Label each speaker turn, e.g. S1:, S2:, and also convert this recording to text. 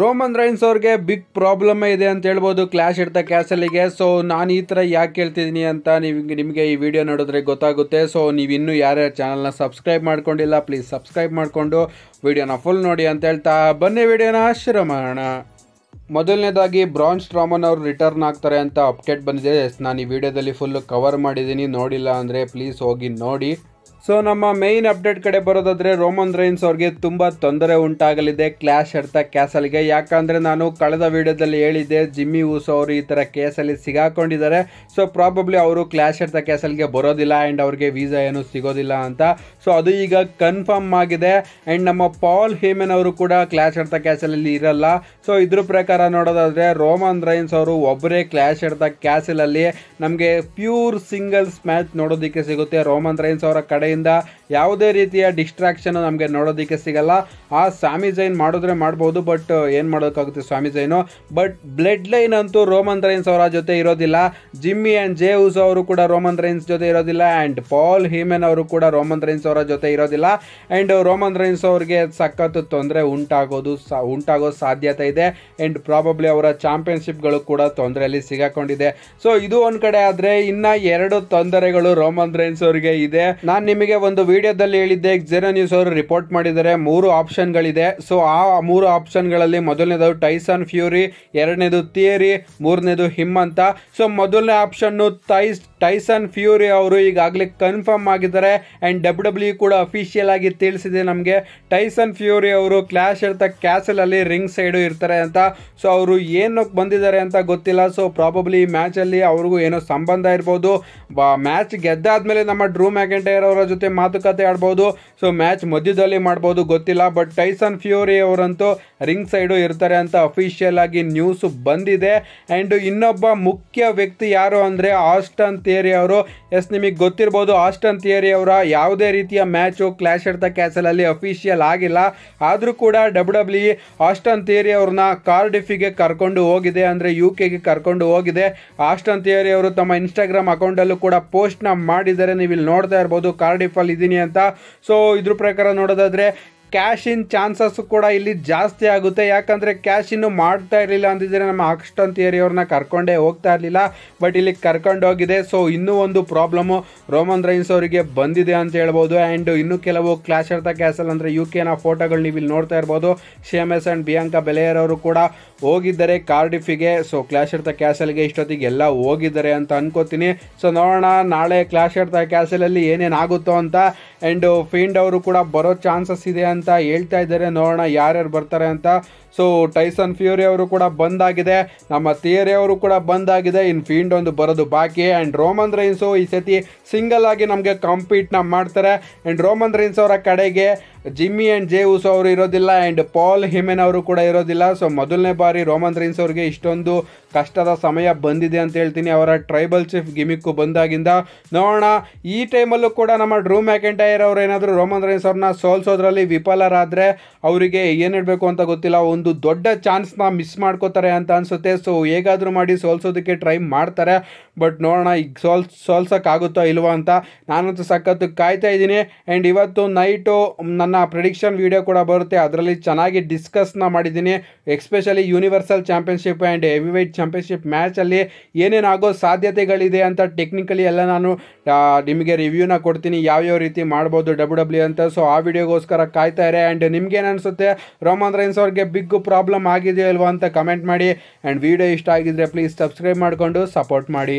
S1: Roman Reigns ಅವ್ರಿಗೆ big problem ಇದೆ ಅಂತ ಹೇಳ್ಬೋದು ಕ್ಲಾಶ್ ಇಡ್ತಾ ಕ್ಯಾಸಲಿಗೆ ಸೊ ನಾನು ಈ ಥರ ಯಾಕೆ ಹೇಳ್ತಿದ್ದೀನಿ ಅಂತ ನೀವು ನಿಮಗೆ ಈ ವಿಡಿಯೋ ನೋಡಿದ್ರೆ ಗೊತ್ತಾಗುತ್ತೆ ಸೊ ನೀವು ಇನ್ನೂ ಯಾರ್ಯಾರ ಚಾನಲ್ನ ಸಬ್ಸ್ಕ್ರೈಬ್ ಮಾಡ್ಕೊಂಡಿಲ್ಲ ಪ್ಲೀಸ್ ಸಬ್ಸ್ಕ್ರೈಬ್ ಮಾಡಿಕೊಂಡು ವಿಡಿಯೋನ ಫುಲ್ ನೋಡಿ ಅಂತ ಹೇಳ್ತಾ ಬನ್ನಿ ವಿಡಿಯೋನ ಶುರು ಮಾಡೋಣ ಮೊದಲನೇದಾಗಿ ಬ್ರಾನ್ ಸ್ಟ್ರಾಮನ್ ಅವರು ರಿಟರ್ನ್ ಆಗ್ತಾರೆ ಅಂತ ಅಪ್ಡೇಟ್ ಬಂದಿದೆ ನಾನು ಈ ವಿಡಿಯೋದಲ್ಲಿ ಫುಲ್ಲು ಕವರ್ ಮಾಡಿದ್ದೀನಿ ನೋಡಿಲ್ಲ ಅಂದರೆ ಪ್ಲೀಸ್ ಹೋಗಿ ನೋಡಿ ಸೊ ನಮ್ಮ ಮೇಯ್ನ್ ಅಪ್ಡೇಟ್ ಕಡೆ ಬರೋದಾದರೆ ರೋಮನ್ ರೈನ್ಸ್ ಅವ್ರಿಗೆ ತುಂಬ ತೊಂದರೆ ಉಂಟಾಗಲಿದೆ ಕ್ಲ್ಯಾಶ್ ಅರ್ಥ ಕ್ಯಾಸಲ್ಗೆ ಯಾಕಂದರೆ ನಾನು ಕಳೆದ ವಿಡಿಯೋದಲ್ಲಿ ಹೇಳಿದ್ದೆ ಜಿಮ್ಮಿ ಊಸ್ ಅವರು ಈ ಥರ ಕೇಸಲ್ಲಿ ಸಿಗಾಕೊಂಡಿದ್ದಾರೆ ಸೊ ಪ್ರಾಬಬ್ಲಿ ಅವರು ಕ್ಲ್ಯಾಶ್ ಅರ್ಥ ಕ್ಯಾಸಲ್ಗೆ ಬರೋದಿಲ್ಲ ಆ್ಯಂಡ್ ಅವ್ರಿಗೆ ವೀಸಾ ಏನು ಸಿಗೋದಿಲ್ಲ ಅಂತ ಸೊ ಅದು ಈಗ ಕನ್ಫರ್ಮ್ ಆಗಿದೆ ಆ್ಯಂಡ್ ನಮ್ಮ ಪಾಲ್ ಹೇಮನ್ ಅವರು ಕೂಡ ಕ್ಲ್ಯಾಶ್ ಅರ್ಥ ಕ್ಯಾಸಲಲ್ಲಿ ಇರಲ್ಲ ಸೊ ಇದ್ರ ಪ್ರಕಾರ ನೋಡೋದಾದರೆ ರೋಮನ್ ರೈನ್ಸ್ ಅವರು ಒಬ್ಬರೇ ಕ್ಲ್ಯಾಶ್ ಕ್ಯಾಸಲ್ ಕ್ಯಾಸಲಲ್ಲಿ ನಮಗೆ ಪ್ಯೂರ್ ಸಿಂಗಲ್ಸ್ ಮ್ಯಾಚ್ ನೋಡೋದಕ್ಕೆ ಸಿಗುತ್ತೆ ರೋಮನ್ ರೈನ್ಸ್ ಅವರ ಕಡೆ എന്താ ಯಾವುದೇ ರೀತಿಯ ಡಿಸ್ಟ್ರಾಕ್ಷನ್ ನಮಗೆ ನೋಡೋದಕ್ಕೆ ಸಿಗಲ್ಲ ಆ ಸ್ವಾಮಿ ಜೈನ್ ಮಾಡಿದ್ರೆ ಮಾಡ್ಬೋದು ಬಟ್ ಏನು ಮಾಡೋಕ್ಕಾಗುತ್ತೆ ಸ್ವಾಮಿ ಜೈನು ಬಟ್ ಬ್ಲಡ್ ಲೈನ್ ಅಂತೂ ರೋಮನ್ ರೈನ್ಸ್ ಅವರ ಜೊತೆ ಇರೋದಿಲ್ಲ ಜಿಮ್ಮಿ ಆ್ಯಂಡ್ ಜೇ ಹುಸ್ ಅವರು ಕೂಡ ರೋಮನ್ ರೈನ್ಸ್ ಜೊತೆ ಇರೋದಿಲ್ಲ ಆ್ಯಂಡ್ ಪಾಲ್ ಹೀಮೆನ್ ಅವರು ಕೂಡ ರೋಮನ್ ರೈನ್ಸ್ ಅವರ ಜೊತೆ ಇರೋದಿಲ್ಲ ಆ್ಯಂಡ್ ರೋಮನ್ ರೈನ್ಸ್ ಅವ್ರಿಗೆ ಸಖತ್ತು ತೊಂದರೆ ಉಂಟಾಗೋದು ಉಂಟಾಗೋ ಸಾಧ್ಯತೆ ಇದೆ ಆ್ಯಂಡ್ ಪ್ರಾಬಬ್ಲಿ ಅವರ ಚಾಂಪಿಯನ್ಶಿಪ್ಗಳು ಕೂಡ ತೊಂದರೆಯಲ್ಲಿ ಸಿಗಾಕೊಂಡಿದೆ ಸೊ ಇದು ಒಂದು ಕಡೆ ಆದರೆ ಇನ್ನು ಎರಡು ತೊಂದರೆಗಳು ರೋಮನ್ ರೈನ್ಸ್ ಅವರಿಗೆ ಇದೆ ನಾನು ನಿಮಗೆ ಒಂದು ವಿಡಿಯೋ ವಿಡಿಯೋದಲ್ಲಿ ಹೇಳಿದ್ದೆ ಜೆರಾ ನ್ಯೂಸ್ ಅವರು ರಿಪೋರ್ಟ್ ಮಾಡಿದ್ದಾರೆ ಮೂರು ಆಪ್ಷನ್ಗಳಿದೆ ಸೊ ಆ ಮೂರು ಆಪ್ಷನ್ಗಳಲ್ಲಿ ಮೊದಲನೇದು ಟೈಸನ್ ಫ್ಯೂರಿ ಎರಡನೇದು ಥಿಯರಿ ಮೂರನೇದು ಹಿಮ್ ಅಂತ ಸೊ ಮೊದಲನೇ ಆಪ್ಷನ್ನು ಟೈಸ್ ಟೈಸನ್ ಫ್ಯೂರಿ ಅವರು ಈಗಾಗಲೇ ಕನ್ಫರ್ಮ್ ಆಗಿದ್ದಾರೆ ಆ್ಯಂಡ್ ಡಬ್ಲ್ಯೂ ಡಬ್ಲ್ಯೂ ಕೂಡ ಅಫಿಷಿಯಲ್ ಆಗಿ ತಿಳಿಸಿದೆ ನಮಗೆ ಟೈಸನ್ ಫ್ಯೂರಿ ಅವರು ಕ್ಲಾಶ್ ಇರ್ತಾ ಕ್ಯಾಸಲಲ್ಲಿ ರಿಂಗ್ ಸೈಡು ಇರ್ತಾರೆ ಅಂತ ಸೊ ಅವರು ಏನಕ್ಕೆ ಬಂದಿದ್ದಾರೆ ಅಂತ ಗೊತ್ತಿಲ್ಲ ಸೊ ಪ್ರಾಬಬ್ಲಿ ಈ ಮ್ಯಾಚಲ್ಲಿ ಅವ್ರಿಗೂ ಏನೋ ಸಂಬಂಧ ಇರ್ಬೋದು ಮ್ಯಾಚ್ ಮೇಲೆ ನಮ್ಮ ಡ್ರೂ ಮ್ಯಾಕೆಂಟೈರ್ ಅವರ ಜೊತೆ ಮಾತುಕತೆ ಆಡ್ಬೋದು ಸೊ ಮ್ಯಾಚ್ ಮಧ್ಯದಲ್ಲಿ ಮಾಡ್ಬೋದು ಗೊತ್ತಿಲ್ಲ ಬಟ್ ಟೈಸನ್ ಫ್ಯೂರಿ ಅವರಂತೂ ರಿಂಗ್ ಸೈಡು ಇರ್ತಾರೆ ಅಂತ ಅಫಿಷಿಯಲ್ ಆಗಿ ನ್ಯೂಸ್ ಬಂದಿದೆ ಆ್ಯಂಡ್ ಇನ್ನೊಬ್ಬ ಮುಖ್ಯ ವ್ಯಕ್ತಿ ಯಾರು ಅಂದರೆ ಆಸ್ಟನ್ ಥಿಯರಿ ಅವರು ಎಸ್ ನಿಮಗೆ ಗೊತ್ತಿರ್ಬೋದು ಆಸ್ಟನ್ ಥಿಯರಿ ಅವರ ಯಾವುದೇ ರೀತಿಯ ಮ್ಯಾಚು ಕ್ಲಾಶ್ ಎಟ್ ದ ಕ್ಯಾಸಲಲ್ಲಿ ಅಫಿಷಿಯಲ್ ಆಗಿಲ್ಲ ಆದರೂ ಕೂಡ W W e Austin Theory ಅವ್ರನ್ನ ಕಾರ್ಡಿಫಿಗೆ ಕರ್ಕೊಂಡು ಹೋಗಿದೆ ಅಂದರೆ ಯು ಕೆಗೆ ಕರ್ಕೊಂಡು ಹೋಗಿದೆ ಆಸ್ಟನ್ ಥಿಯರಿ ಅವರು ತಮ್ಮ ಇನ್ಸ್ಟಾಗ್ರಾಮ್ ಅಕೌಂಟಲ್ಲೂ ಕೂಡ ಪೋಸ್ಟ್ನ ಮಾಡಿದ್ದಾರೆ ನೀವು ಇಲ್ಲಿ ನೋಡ್ತಾ ಇರ್ಬೋದು ಕಾರ್ಡಿಫಲ್ಲಿ ಇದ್ದೀನಿ ಅಂತ ಸೊ ಇದ್ರ ಪ್ರಕಾರ ನೋಡೋದಾದರೆ ಕ್ಯಾಶ್ ಇನ್ ಚಾನ್ಸಸ್ಸು ಕೂಡ ಇಲ್ಲಿ ಜಾಸ್ತಿ ಆಗುತ್ತೆ ಯಾಕಂದರೆ ಕ್ಯಾಶ್ ಇನ್ನು ಮಾಡ್ತಾ ಇರಲಿಲ್ಲ ಅಂದಿದ್ರೆ ನಮ್ಮ ಆಕ್ಸ್ಟನ್ ಥಿಯರಿ ಅವ್ರನ್ನ ಕರ್ಕೊಂಡೇ ಹೋಗ್ತಾ ಇರಲಿಲ್ಲ ಬಟ್ ಇಲ್ಲಿ ಕರ್ಕೊಂಡೋಗಿದೆ ಸೊ ಇನ್ನೂ ಒಂದು ಪ್ರಾಬ್ಲಮು ರೋಮನ್ ರೈನ್ಸ್ ಅವರಿಗೆ ಬಂದಿದೆ ಅಂತ ಹೇಳ್ಬೋದು ಆ್ಯಂಡ್ ಇನ್ನು ಕೆಲವು ಕ್ಲಾಶ್ ಅರ್ಥ ಕ್ಯಾಸಲ್ ಅಂದರೆ ಯು ಕೆನ ಫೋಟೋಗಳು ನೀವು ಇಲ್ಲಿ ನೋಡ್ತಾ ಇರ್ಬೋದು C M S and Bianca Belair ಅವರು ಕೂಡ ಹೋಗಿದ್ದಾರೆ ಕಾರ್ಡಿಫಿಗೆ ಸೊ ಕ್ಲಾಶ್ ಅರ್ಥ ಕ್ಯಾಸಲ್ಗೆ ಇಷ್ಟೊತ್ತಿಗೆ ಎಲ್ಲ ಹೋಗಿದ್ದಾರೆ ಅಂತ ಅನ್ಕೋತೀನಿ ಸೊ ನೋಡೋಣ ನಾಳೆ ಕ್ಲಾಶ್ ಅರ್ಥ ಕ್ಯಾಸಲಲ್ಲಿ ಏನೇನಾಗುತ್ತೋ ಅಂತ ಅಂಡ್ ಫೀಲ್ಡ್ uh, ಅವರು ಕೂಡ ಬರೋ ಚಾನ್ಸಸ್ ಇದೆ ಅಂತ ಹೇಳ್ತಾ ಇದ್ದಾರೆ ನೋಡೋಣ ಯಾರ್ಯಾರು ಬರ್ತಾರೆ ಅಂತ ಸೊ ಟೈಸನ್ ಫ್ಯೂರಿ ಅವರು ಕೂಡ ಬಂದ್ ಆಗಿದೆ ನಮ್ಮ ಥಿಯರಿ ಅವರು ಕೂಡ ಬಂದ್ ಆಗಿದೆ ಇನ್ ಫೀಲ್ಡ್ ಒಂದು ಬರೋದು ಬಾಕಿ ಆ್ಯಂಡ್ ರೋಮನ್ ರೈನ್ಸು ಈ ಸತಿ ಸಿಂಗಲ್ ಆಗಿ ನಮಗೆ ಕಾಂಪೀಟ್ನ ಮಾಡ್ತಾರೆ ಆ್ಯಂಡ್ ರೋಮನ್ ರೈನ್ಸ್ ಅವರ ಕಡೆಗೆ ಜಿಮ್ಮಿ ಆ್ಯಂಡ್ ಜೇ ಉಸ್ ಅವರು ಇರೋದಿಲ್ಲ ಆ್ಯಂಡ್ ಪಾಲ್ ಹಿಮೆನ್ ಅವರು ಕೂಡ ಇರೋದಿಲ್ಲ ಸೊ ಮೊದಲನೇ ಬಾರಿ ರೋಮನ್ ರೈನ್ಸ್ ಅವರಿಗೆ ಇಷ್ಟೊಂದು ಕಷ್ಟದ ಸಮಯ ಬಂದಿದೆ ಅಂತ ಹೇಳ್ತೀನಿ ಅವರ ಟ್ರೈಬಲ್ ಚೀಫ್ ಗಿಮಿಕ್ಕು ಬಂದಾಗಿಂದ ನೋಡೋಣ ಈ ಟೈಮಲ್ಲೂ ಕೂಡ ನಮ್ಮ ಡ್ರೂ ಮ್ಯಾಕೆಂಟೈರ್ ಅವರು ಏನಾದರೂ ರೋಮನ್ ರೈನ್ಸ್ ಅವ್ರನ್ನ ಸೋಲ್ಸೋದ್ರಲ್ಲಿ ವಿಫಲರಾದರೆ ಅವರಿಗೆ ಏನಿಡಬೇಕು ಅಂತ ಗೊತ್ತಿಲ್ಲ ಒಂದು ಒಂದು ದೊಡ್ಡ ಚಾನ್ಸ್ನ ಮಿಸ್ ಮಾಡ್ಕೋತಾರೆ ಅಂತ ಅನಿಸುತ್ತೆ ಸೊ ಹೇಗಾದರೂ ಮಾಡಿ ಸೋಲ್ಸೋದಕ್ಕೆ ಟ್ರೈ ಮಾಡ್ತಾರೆ ಬಟ್ ನೋಡೋಣ ಈಗ ಸೋಲ್ ಸೋಲ್ಸೋಕ್ಕಾಗುತ್ತೋ ಇಲ್ವೋ ಅಂತ ನಾನಂತೂ ಸಖತ್ತು ಕಾಯ್ತಾ ಇದ್ದೀನಿ ಆ್ಯಂಡ್ ಇವತ್ತು ನೈಟು ನನ್ನ ಪ್ರಿಡಿಕ್ಷನ್ ವೀಡಿಯೋ ಕೂಡ ಬರುತ್ತೆ ಅದರಲ್ಲಿ ಚೆನ್ನಾಗಿ ಡಿಸ್ಕಸ್ನ ಮಾಡಿದ್ದೀನಿ especially universal championship and heavyweight championship ಮ್ಯಾಚಲ್ಲಿ ಏನೇನಾಗೋ ಸಾಧ್ಯತೆಗಳಿದೆ ಅಂತ ಟೆಕ್ನಿಕಲಿ ಎಲ್ಲ ನಾನು ನಿಮಗೆ ರಿವ್ಯೂನ ಕೊಡ್ತೀನಿ ಯಾವ್ಯಾವ ರೀತಿ ಮಾಡ್ಬೋದು ಡಬ್ಲ್ಯೂ ಡಬ್ಲ್ಯೂ e ಅಂತ ಸೊ ಆ ವಿಡಿಯೋಗೋಸ್ಕರ ಕಾಯ್ತಾ ಇದೆ ಆ್ಯಂಡ್ ನಿಮಗೇನು ಅನಿಸುತ್ತೆ ರೋಮನ್ ರೈನ್ಸ್ ಅವ್ರಿಗೆ ಬಿಗ್ ಪ್ರಾಬ್ಲಮ್ ಆಗಿದೆಯಲ್ವಾ ಅಂತ ಕಮೆಂಟ್ ಮಾಡಿ ಆ್ಯಂಡ್ ವಿಡಿಯೋ ಇಷ್ಟ ಆಗಿದ್ದರೆ ಪ್ಲೀಸ್ ಸಬ್ಸ್ಕ್ರೈಬ್ ಮಾಡಿಕೊಂಡು ಸಪೋರ್ಟ್ ಮಾಡಿ